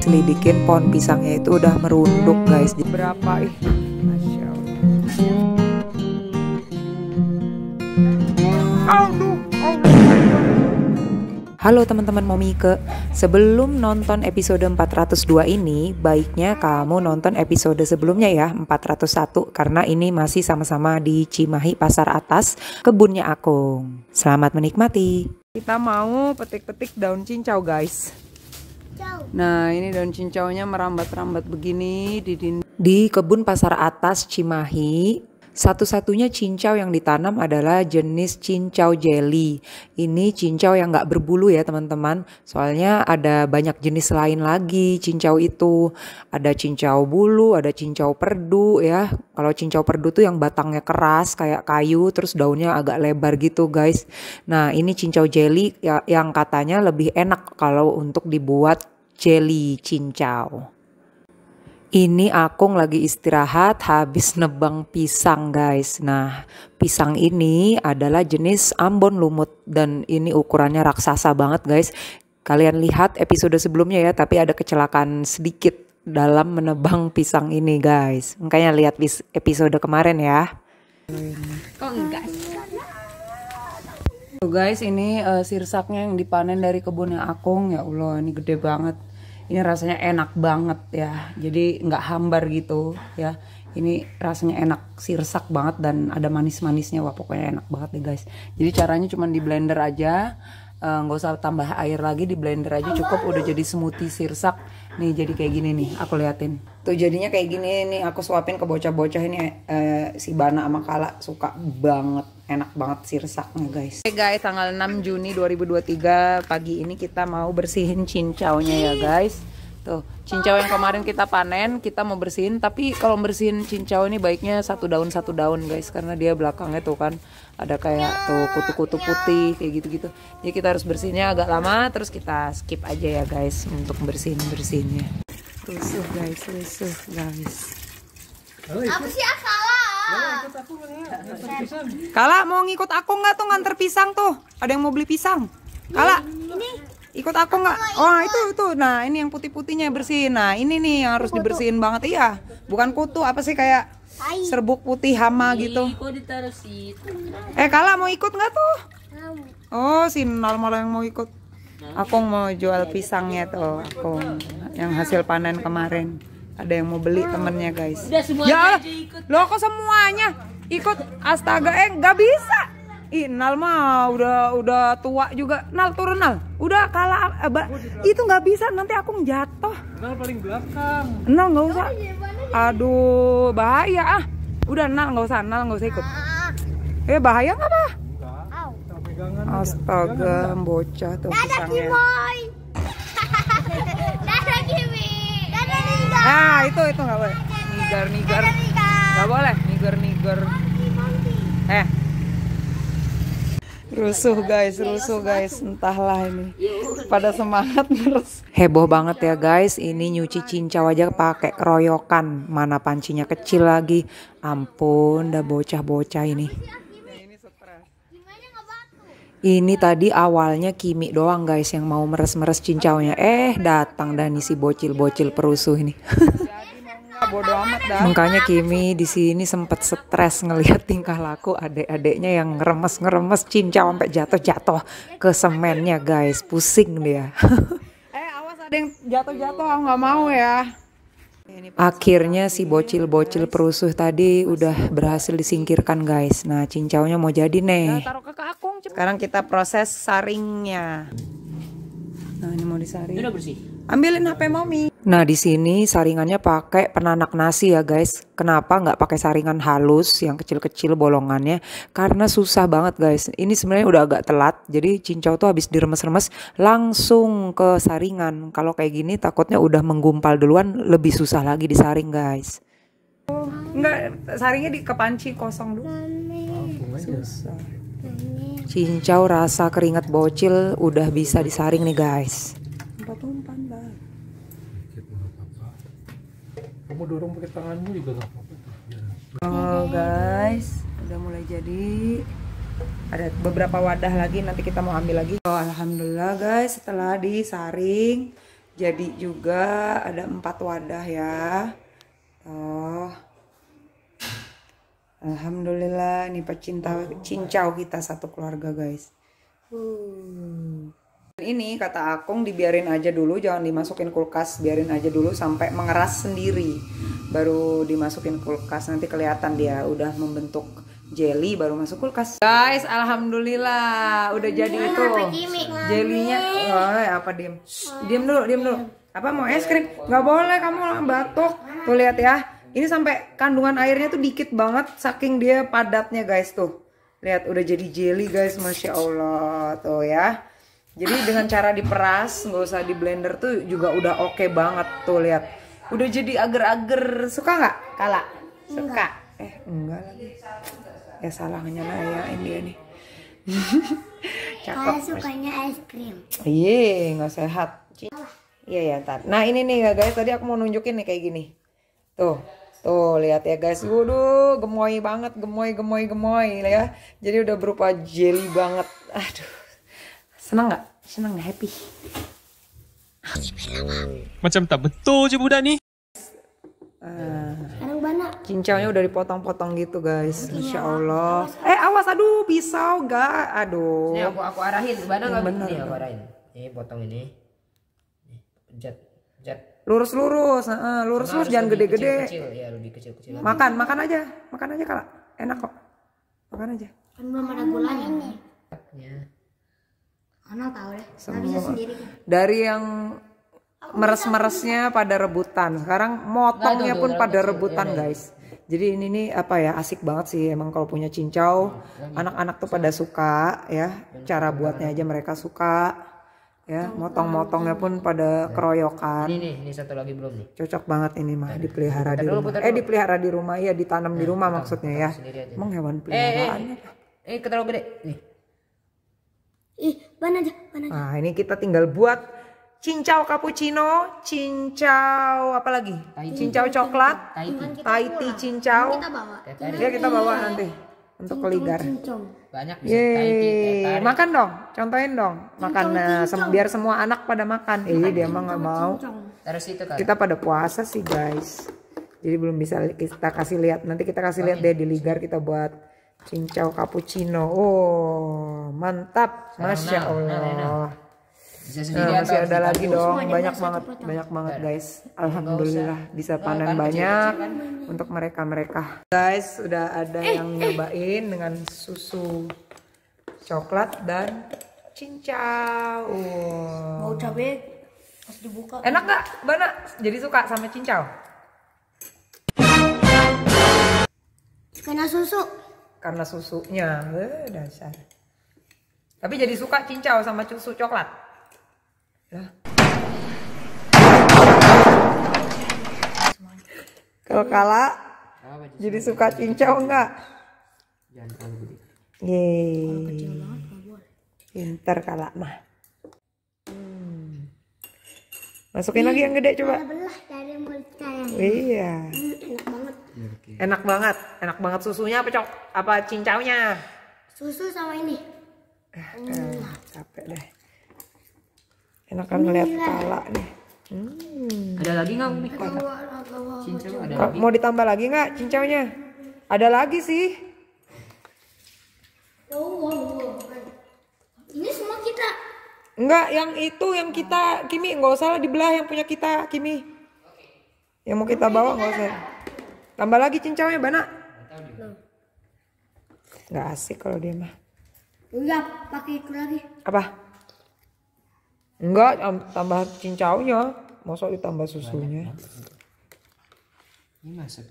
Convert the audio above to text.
selidikin pohon pisangnya itu udah merunduk guys berapa ih Halo teman-teman Momike, sebelum nonton episode 402 ini, baiknya kamu nonton episode sebelumnya ya, 401, karena ini masih sama-sama di Cimahi Pasar Atas, kebunnya Akung. Selamat menikmati. Kita mau petik-petik daun cincau guys. Nah, ini daun cincaunya merambat-rambat begini di Di kebun pasar atas Cimahi, satu-satunya cincau yang ditanam adalah jenis cincau jelly. Ini cincau yang nggak berbulu ya teman-teman. Soalnya ada banyak jenis lain lagi cincau itu. Ada cincau bulu, ada cincau perdu ya. Kalau cincau perdu tuh yang batangnya keras kayak kayu terus daunnya agak lebar gitu guys. Nah ini cincau jelly ya, yang katanya lebih enak kalau untuk dibuat jelly cincau. Ini Akung lagi istirahat habis nebang pisang guys. Nah pisang ini adalah jenis Ambon lumut dan ini ukurannya raksasa banget guys. Kalian lihat episode sebelumnya ya tapi ada kecelakaan sedikit dalam menebang pisang ini guys. Makanya lihat episode kemarin ya. Kok enggak Tuh guys ini uh, sirsaknya yang dipanen dari kebunnya Akung ya Allah ini gede banget ini rasanya enak banget ya jadi nggak hambar gitu ya ini rasanya enak sirsak banget dan ada manis-manisnya wah pokoknya enak banget nih guys jadi caranya cuma di blender aja eh, nggak uh, usah tambah air lagi di blender aja cukup udah jadi smoothie sirsak nih jadi kayak gini nih aku liatin tuh jadinya kayak gini nih aku suapin ke bocah-bocah ini uh, si Bana sama Kala suka banget enak banget sih resaknya guys. Oke okay guys, tanggal 6 Juni 2023 pagi ini kita mau bersihin cincaunya ya guys. Tuh, cincau yang kemarin kita panen, kita mau bersihin, tapi kalau bersihin cincau ini baiknya satu daun satu daun guys karena dia belakangnya tuh kan ada kayak tuh kutu-kutu putih kayak gitu-gitu. Jadi kita harus bersihinnya agak lama terus kita skip aja ya guys untuk bersihin-bersihinnya. Lusuh guys, lusuh guys. Apa sih salah? Kala mau ngikut aku nggak tuh nganter pisang tuh? Ada yang mau beli pisang? Kala, Ini? ikut aku nggak? Wah oh, itu itu. Nah ini yang putih-putihnya bersihin. Nah ini nih yang harus dibersihin banget. Iya, bukan kutu apa sih kayak serbuk putih hama gitu. Eh Kala mau ikut nggak tuh? Oh si normal-normal yang mau ikut. Aku mau jual pisangnya tuh. Aku yang hasil panen kemarin ada yang mau beli temennya guys Udah ya ikut. lo kok semuanya ikut astaga eh nggak bisa Ih, Nal mah udah udah tua juga. Nal turun Nal. Udah kalah abah. Eh, Itu nggak bisa nanti aku jatuh. Nal paling belakang. Nal nggak usah. Aduh bahaya ah. Udah Nal nggak usah Nal nggak usah ikut. Eh bahaya nggak pak? Astaga bocah tuh. Dadah, Nah, itu itu nggak boleh. niger niger Nggak boleh niger niger Eh. Rusuh guys, rusuh guys, entahlah ini. Pada semangat terus. Heboh banget ya guys, ini nyuci cincau aja pakai keroyokan. Mana pancinya kecil lagi. Ampun, dah bocah-bocah ini. Ini tadi awalnya Kimi doang guys yang mau meres-meres cincaunya. Eh datang Dani si bocil-bocil perusuh ini. Makanya Kimi di sini sempat stres ngelihat tingkah laku adik-adiknya yang ngeremes-ngeremes cincau sampai jatuh-jatuh ke semennya guys. Pusing dia. eh awas ada yang jatuh-jatuh aku nggak mau ya. Akhirnya si bocil-bocil perusuh tadi udah berhasil disingkirkan guys. Nah cincaunya mau jadi nih. taruh ke sekarang kita proses saringnya. Nah, ini mau disaring. Udah bersih. Ambilin HP Mami. Nah, di sini saringannya pakai penanak nasi ya, guys. Kenapa nggak pakai saringan halus yang kecil-kecil bolongannya? Karena susah banget, guys. Ini sebenarnya udah agak telat. Jadi cincau tuh habis diremes-remes langsung ke saringan. Kalau kayak gini takutnya udah menggumpal duluan, lebih susah lagi disaring, guys. Oh, enggak, saringnya di kepanci kosong dulu. Susah cincau rasa keringat bocil udah bisa disaring nih guys Empat umpan kamu dorong pakai tanganmu juga gak apa oh guys udah mulai jadi ada beberapa wadah lagi nanti kita mau ambil lagi oh, Alhamdulillah guys setelah disaring jadi juga ada empat wadah ya oh Alhamdulillah ini pecinta oh. cincau kita satu keluarga guys. Uh. Ini kata Akung dibiarin aja dulu jangan dimasukin kulkas biarin aja dulu sampai mengeras sendiri baru dimasukin kulkas nanti kelihatan dia udah membentuk jelly baru masuk kulkas guys alhamdulillah udah jadi itu jelinya oh, apa diem diem dulu diem dulu apa mau es krim iya, Gak boleh kamu batuk tuh lihat ya ini sampai kandungan airnya tuh dikit banget saking dia padatnya guys tuh. Lihat udah jadi jelly guys, masya Allah tuh ya. Jadi dengan cara diperas, nggak usah di blender tuh juga udah oke okay banget tuh lihat. Udah jadi agar-agar suka nggak? Kala suka. Eh enggak lagi. Ya salahnya lah ya ini ini. nih. Kala sukanya es krim. Iya, nggak sehat. Iya ya ya Nah ini nih guys, tadi aku mau nunjukin nih kayak gini. Tuh, tuh lihat ya guys. Waduh, gemoy banget, gemoy, gemoy, gemoy ya. Jadi udah berupa jelly banget. Aduh. Seneng nggak? Seneng gak? Happy. Macam tak betul je budak ni. Cincangnya Cincaunya udah dipotong-potong gitu guys, insya iya. Allah. Eh awas, aduh pisau gak, aduh. Ini aku aku arahin, mana nggak bener? Ini aku arahin. Ini potong ini. Pencet lurus-lurus uh, lurus-lurus jangan gede-gede kecil, kecil. ya, lebih kecil -kecil. makan makan aja makan aja kak enak kok makan aja kan belum ada gulanya nih iya. Anak tahu deh, ya, bisa sendiri. Dari yang meres-meresnya pada rebutan. Sekarang motongnya pun pada rebutan, guys. Jadi ini nih apa ya asik banget sih emang kalau punya cincau anak-anak tuh pada suka ya cara buatnya aja mereka suka ya motong-motongnya pun pada keroyokan ini nih ini satu lagi belum nih cocok banget ini mah eh, dipelihara di rumah eh dipelihara di rumah ya, ditanam di eh, rumah maksudnya ya emang hewan eh, peliharaannya eh, eh, eh terlalu gede nih ih mana aja mana aja nah ini kita tinggal buat cincau cappuccino cincau apa lagi cincau coklat tai kita cincau ya kita bawa iya, nanti untuk keligar. Banyak bisa ya. Makan dong, contohin dong. Makan eh, biar semua anak pada makan. Eh dia emang gak mau. Terus itu Kita pada puasa sih guys. Jadi belum bisa kita kasih lihat. Nanti kita kasih lihat oh, deh iya. di ligar kita buat cincau cappuccino. Oh, mantap. Masya nah, nah, nah. Allah bisa nah, eh, masih ada lagi dong banyak, banyak banget banyak banget guys alhamdulillah bisa panen oh, banyak kan? untuk mereka mereka guys sudah ada eh, yang eh. nyobain eh. dengan susu coklat dan cincau mau cabe, harus dibuka enak nggak bana jadi suka sama cincau karena susu karena susunya eh, dasar tapi jadi suka cincau sama susu coklat ya kalau kalah jadi suka cincau enggak jangan terlalu gede yeay pinter kalah mah hmm. masukin Ini lagi yang gede coba belah dari mulut iya hmm, enak banget ya, enak banget enak banget susunya apa cok apa cincaunya susu sama ini eh, eh, capek deh enakan melihat kepala nih hmm. ada lagi nggak umi cincau ada lagi. mau ditambah lagi nggak cincaunya ada lagi sih ini semua kita Enggak, yang itu yang kita Kimi nggak usah lah dibelah yang punya kita Kimi. Yang mau kita bawa nggak usah. Tambah lagi cincaunya Bana. Nggak asik kalau dia mah. Enggak, pakai itu lagi. Apa? Enggak, tambah cincaunya. Masuk ditambah susunya. Banyak, Ini masuk.